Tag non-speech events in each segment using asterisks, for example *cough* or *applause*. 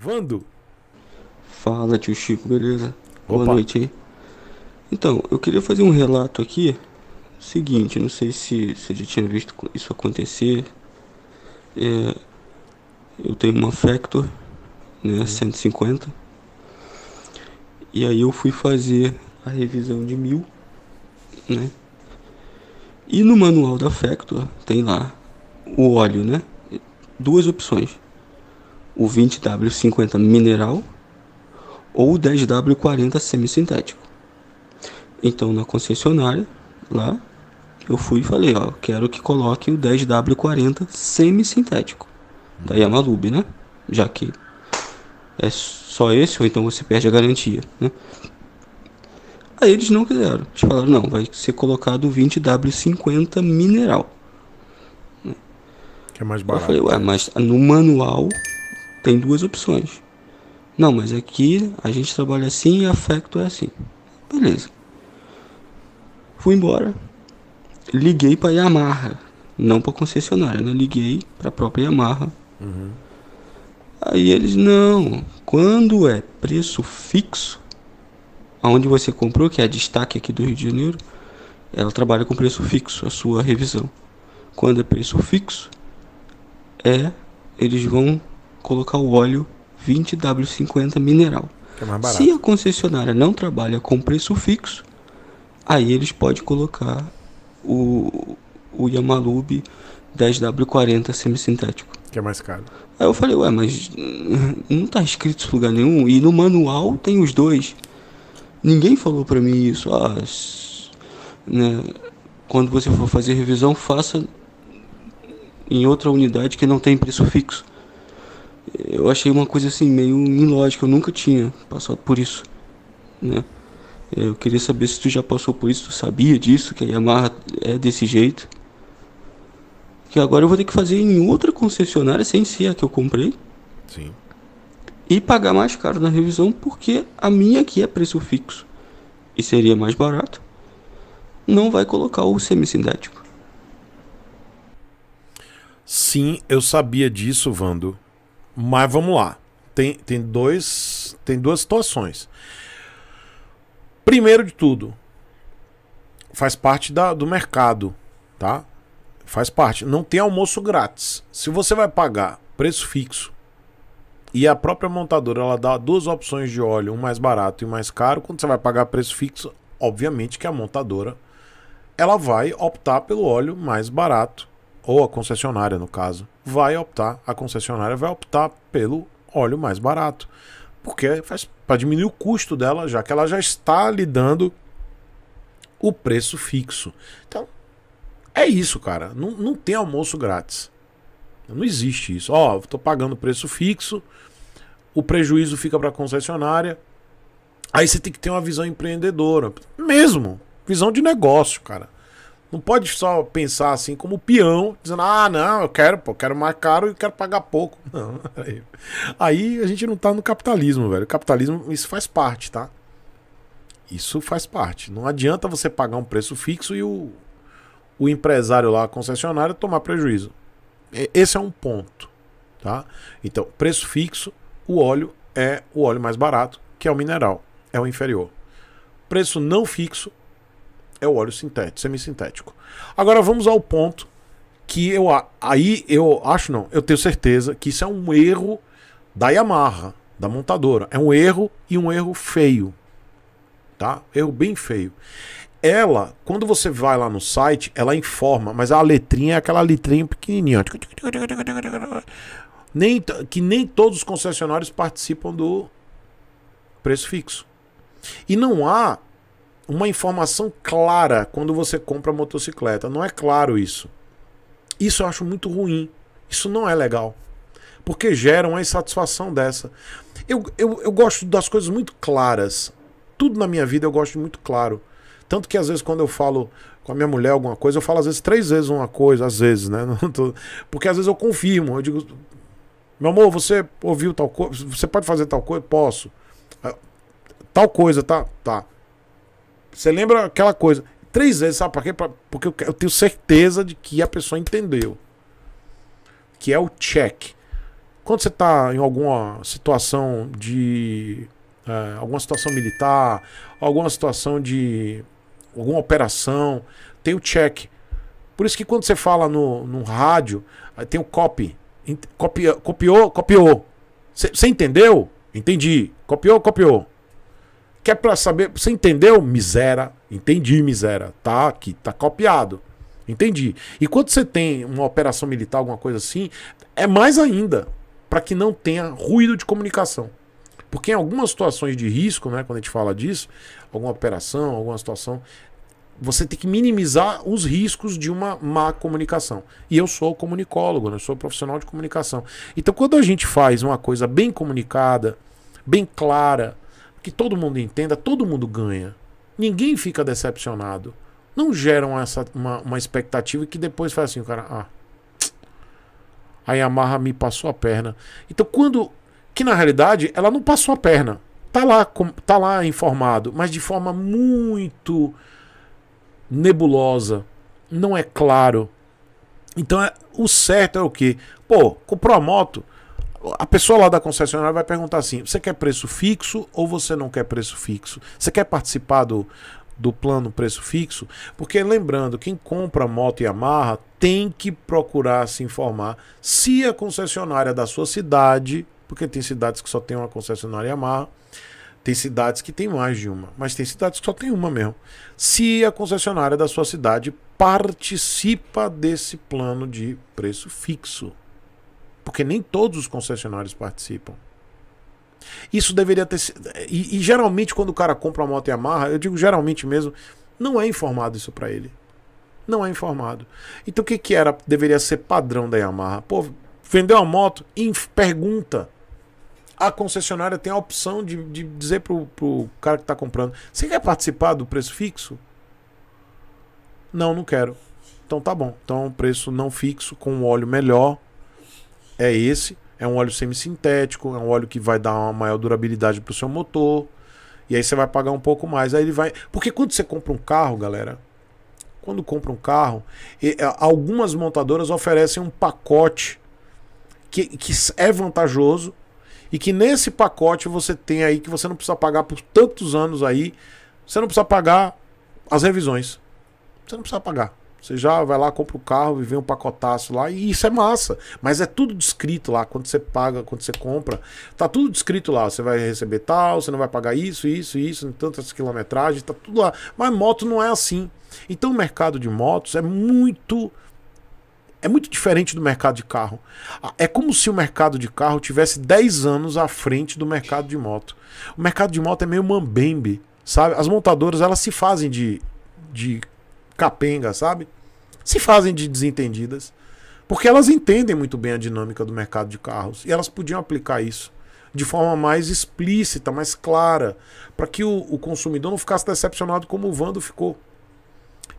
Vando. Fala, tio Chico, beleza? Opa. Boa noite aí. Então, eu queria fazer um relato aqui. Seguinte, não sei se você já tinha visto isso acontecer. É, eu tenho uma Factor, né, 150. Uhum. E aí eu fui fazer a revisão de mil, né? E no manual da Factor tem lá o óleo, né? Duas opções o 20W50 mineral ou o 10W40 semissintético. Então na concessionária lá eu fui e falei, ó, quero que coloque o 10W40 semissintético da malube né? Já que é só esse ou então você perde a garantia, né? Aí eles não quiseram. Eles falaram, não, vai ser colocado o 20W50 mineral. Que é mais barato. Eu falei, ué, mas no manual tem duas opções. Não, mas aqui a gente trabalha assim e afecto é assim. Beleza. Fui embora. Liguei para Yamaha, não para concessionária, né? Liguei para a própria Yamaha. Uhum. Aí eles não. Quando é preço fixo, aonde você comprou, que é destaque aqui do Rio de Janeiro, ela trabalha com preço fixo, a sua revisão. Quando é preço fixo, é eles vão colocar o óleo 20W50 mineral. É Se a concessionária não trabalha com preço fixo, aí eles podem colocar o, o Yamalube 10W40 semissintético. Que é mais caro. Aí eu falei, ué, mas não tá escrito isso em lugar nenhum. E no manual tem os dois. Ninguém falou para mim isso. Ah, né, quando você for fazer revisão, faça em outra unidade que não tem preço fixo eu achei uma coisa assim meio ilógica, eu nunca tinha passado por isso, né? Eu queria saber se tu já passou por isso, tu sabia disso, que a Yamaha é desse jeito. Que agora eu vou ter que fazer em outra concessionária sem ser a que eu comprei. Sim. E pagar mais caro na revisão porque a minha aqui é preço fixo e seria mais barato. Não vai colocar o semissintético. Sim, eu sabia disso, Vando. Mas vamos lá. Tem, tem, dois, tem duas situações. Primeiro de tudo, faz parte da, do mercado, tá? Faz parte. Não tem almoço grátis. Se você vai pagar preço fixo e a própria montadora ela dá duas opções de óleo, um mais barato e um mais caro, quando você vai pagar preço fixo, obviamente que a montadora ela vai optar pelo óleo mais barato ou a concessionária no caso, vai optar, a concessionária vai optar pelo óleo mais barato, porque faz para diminuir o custo dela, já que ela já está lidando o preço fixo. Então, é isso, cara. Não, não tem almoço grátis. Não existe isso. Ó, oh, estou pagando preço fixo, o prejuízo fica para a concessionária. Aí você tem que ter uma visão empreendedora. Mesmo. Visão de negócio, cara. Não pode só pensar assim como peão, dizendo, ah, não, eu quero, pô, eu quero mais caro e quero pagar pouco. *laughs* Não, aí, aí a gente não tá no capitalismo, velho. O capitalismo, isso faz parte, tá? Isso faz parte. Não adianta você pagar um preço fixo e o, o empresário lá, a concessionária, tomar prejuízo. Esse é um ponto, tá? Então, preço fixo, o óleo é o óleo mais barato, que é o mineral, é o inferior. Preço não fixo é o óleo sintético, semissintético. Agora vamos ao ponto que eu aí eu acho não, eu tenho certeza que isso é um erro da Yamaha, da montadora. É um erro e um erro feio. Tá? Erro bem feio. Ela, quando você vai lá no site, ela informa, mas a letrinha é aquela letrinha pequenininha. Nem, que nem todos os concessionários participam do preço fixo. E não há uma informação clara quando você compra motocicleta. Não é claro isso. Isso eu acho muito ruim. Isso não é legal. Porque gera uma insatisfação dessa. Eu, eu, eu gosto das coisas muito claras. Tudo na minha vida eu gosto muito claro. Tanto que às vezes quando eu falo com a minha mulher alguma coisa, eu falo às vezes três vezes uma coisa, às vezes, né? *laughs* Porque às vezes eu confirmo, eu digo, meu amor, você ouviu tal coisa, você pode fazer tal coisa? Posso. Ah, tal coisa, tá? Tá. Você lembra aquela coisa? Três vezes, sabe pra quê? Pra, porque eu, eu tenho certeza de que a pessoa entendeu. Que é o check. Quando você tá em alguma situação de. É, alguma situação militar, alguma situação de. alguma operação, tem o check. Por isso que quando você fala no, no rádio, eh, tem o copy. Copia, copiou, copiou. Você entendeu? Entendi. Copiou, copiou. Quer é para saber. Você entendeu? Misera. Entendi, misera. Tá aqui, tá copiado. Entendi. E quando você tem uma operação militar, alguma coisa assim, é mais ainda para que não tenha ruído de comunicação. Porque em algumas situações de risco, né, quando a gente fala disso, alguma operação, alguma situação, você tem que minimizar os riscos de uma má comunicação. E eu sou comunicólogo, né? eu sou profissional de comunicação. Então, quando a gente faz uma coisa bem comunicada, bem clara, que todo mundo entenda, todo mundo ganha. Ninguém fica decepcionado. Não geram essa, uma, uma expectativa que depois faz assim, o cara. Ah, a Yamaha me passou a perna. Então, quando. Que na realidade ela não passou a perna. Tá lá, tá lá informado, mas de forma muito nebulosa. Não é claro. Então, é, o certo é o quê? Pô, comprou a moto a pessoa lá da concessionária vai perguntar assim: você quer preço fixo ou você não quer preço fixo? Você quer participar do, do plano preço fixo? Porque lembrando, quem compra moto Yamaha tem que procurar se informar se a concessionária da sua cidade, porque tem cidades que só tem uma concessionária Yamaha, tem cidades que tem mais de uma, mas tem cidades que só tem uma mesmo. Se a concessionária da sua cidade participa desse plano de preço fixo porque nem todos os concessionários participam. Isso deveria ter sido. E, e, geralmente, quando o cara compra uma moto e amarra, eu digo geralmente mesmo, não é informado isso para ele. Não é informado. Então o que, que era deveria ser padrão da Yamaha? Pô, vendeu a moto? Inf, pergunta. A concessionária tem a opção de, de dizer pro, pro cara que está comprando: você quer participar do preço fixo? Não, não quero. Então tá bom. Então preço não fixo, com um óleo melhor, é esse. É um óleo semissintético, é um óleo que vai dar uma maior durabilidade para o seu motor. E aí você vai pagar um pouco mais. Aí ele vai. Porque quando você compra um carro, galera, quando compra um carro, algumas montadoras oferecem um pacote que, que é vantajoso e que nesse pacote você tem aí que você não precisa pagar por tantos anos aí, você não precisa pagar as revisões. Você não precisa pagar. Você já vai lá, compra o carro, vê um pacotaço lá, e isso é massa. Mas é tudo descrito lá, quando você paga, quando você compra, tá tudo descrito lá. Você vai receber tal, você não vai pagar isso, isso, isso, tantas quilometragens, tá tudo lá. Mas moto não é assim. Então o mercado de motos é muito é muito diferente do mercado de carro. Ah, é como se o mercado de carro tivesse 10 anos à frente do mercado de moto. O mercado de moto é meio mambembe, sabe? As montadoras elas se fazem de, de capenga, sabe? Se fazem de desentendidas. Porque elas entendem muito bem a dinâmica do mercado de carros. E elas podiam aplicar isso de forma mais explícita, mais clara, para que o, o, consumidor não ficasse decepcionado como o Vando ficou.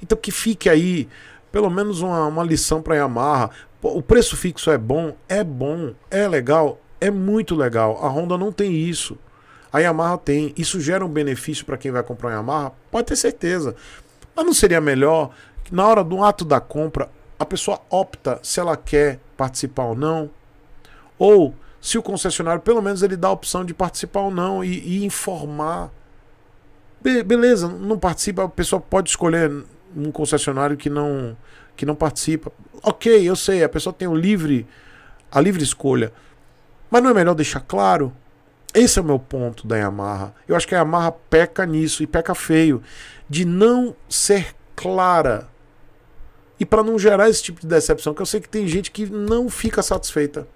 Então que fique aí pelo menos uma, uma lição para a Yamaha. Pô, o preço fixo é bom, é bom, é legal, é muito legal. A Honda não tem isso. A Yamaha tem. Isso gera um benefício para quem vai comprar uma Yamaha? Pode ter certeza. Mas não seria melhor que na hora do ato da compra a pessoa opta se ela quer participar ou não? Ou se o concessionário pelo menos ele dá a opção de participar ou não e, e informar. Be beleza, não participa, a pessoa pode escolher um concessionário que não que não participa. OK, eu sei, a pessoa tem o livre a livre escolha. Mas não é melhor deixar claro esse é o meu ponto da Yamaha. Eu acho que a Yamaha peca nisso e peca feio de não ser clara. E para não gerar esse tipo de decepção, que eu sei que tem gente que não fica satisfeita.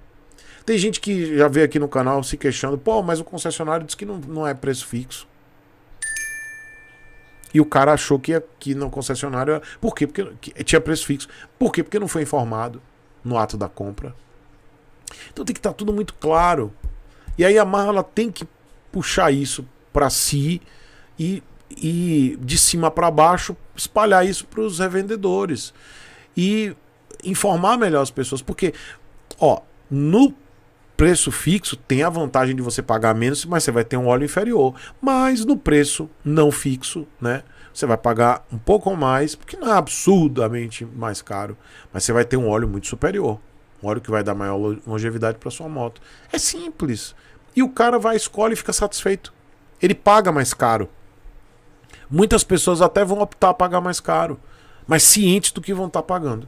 Tem gente que já veio aqui no canal se queixando, pô, mas o concessionário disse que não, não é preço fixo. E o cara achou que aqui no concessionário. Por quê? Porque tinha preço fixo. Por quê? Porque não foi informado no ato da compra. Então tem que estar tá tudo muito claro. E aí a Marra ela tem que puxar isso para si e, e de cima para baixo espalhar isso para os revendedores e informar melhor as pessoas, porque ó, no preço fixo tem a vantagem de você pagar menos, mas você vai ter um óleo inferior, mas no preço não fixo, né? Você vai pagar um pouco mais, porque não é absurdamente mais caro, mas você vai ter um óleo muito superior um óleo que vai dar maior longevidade para sua moto. É simples. E o cara vai, escolhe e fica satisfeito. Ele paga mais caro. Muitas pessoas até vão optar a pagar mais caro, mas cientes do que vão estar tá pagando.